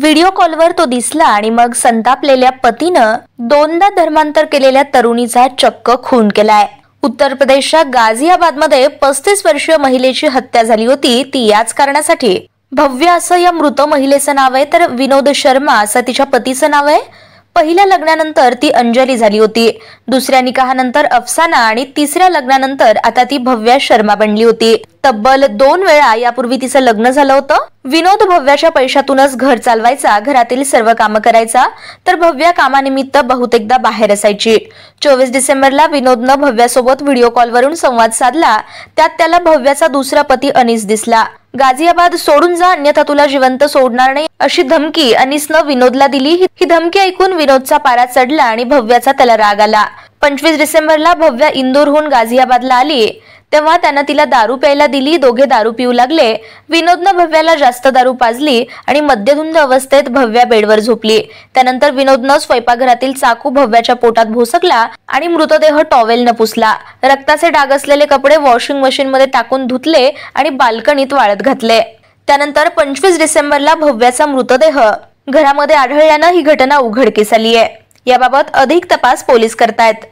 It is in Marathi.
व्हिडिओ कॉलवर तो दिसला आणि मग संतापलेल्या पतीनं दोनदा धर्मांतर केलेल्या तरुणीचा चक्क खून केलाय उत्तर प्रदेशच्या गाझियाबादमध्ये पस्तीस वर्षीय महिलेची हत्या झाली होती ती याच कारणासाठी भव्य असं या मृत महिलेचं नाव आहे तर विनोद शर्मा असं तिच्या पतीचं नाव आहे पहिल्या लग्नानंतर ती अंजली झाली होती दुसऱ्या निकाहानंतर अफसाना आणि तिसऱ्या लग्नानंतर आता ती भव्या शर्मा बनली होती तब्बल दोन वेळा यापूर्वी तिचं लग्न झालं होतं विनोद भव्याच्या पैशातूनच घर चालवायचा घरातील सर्व कामं करायचा तर भव्या कामानिमित्त बहुतेकदा बाहेर असायची चोवीस डिसेंबरला विनोदनं भव्यासोबत व्हिडिओ कॉलवरून संवाद साधला त्यात त्याला भव्याचा दुसरा पती अनिस दिसला गाझियाबाद सोडून जा अन्यथा तुला जिवंत सोडणार नाही अशी धमकी अनिसनं विनोदला दिली ही धमकी ऐकून विनोदचा पारा चढला आणि भव्याचा त्याला राग आला पंचवीस डिसेंबरला भव्या इंदोरहून गाझियाबादला आली तेव्हा त्यानं तिला दारू प्यायला दिली दोघे दारू पिऊ लागले विनोदनं भव्याला जास्त दारू पाजली आणि मद्यधुंद अवस्थेत भव्या बेडवर झोपली त्यानंतर विनोदनं स्वयंपाकघरातील चाकू भव्याच्या पोटात भोसकला आणि मृतदेह टॉवेलनं पुसला रक्ताचे डाग असलेले कपडे वॉशिंग मशीनमध्ये टाकून धुतले आणि बाल्कनीत वाळत घातले त्यानंतर पंचवीस डिसेंबरला भव्याचा मृतदेह घरामध्ये आढळल्यानं ही घटना उघडकीस आली आहे याबाबत अधिक तपास पोलीस करतायत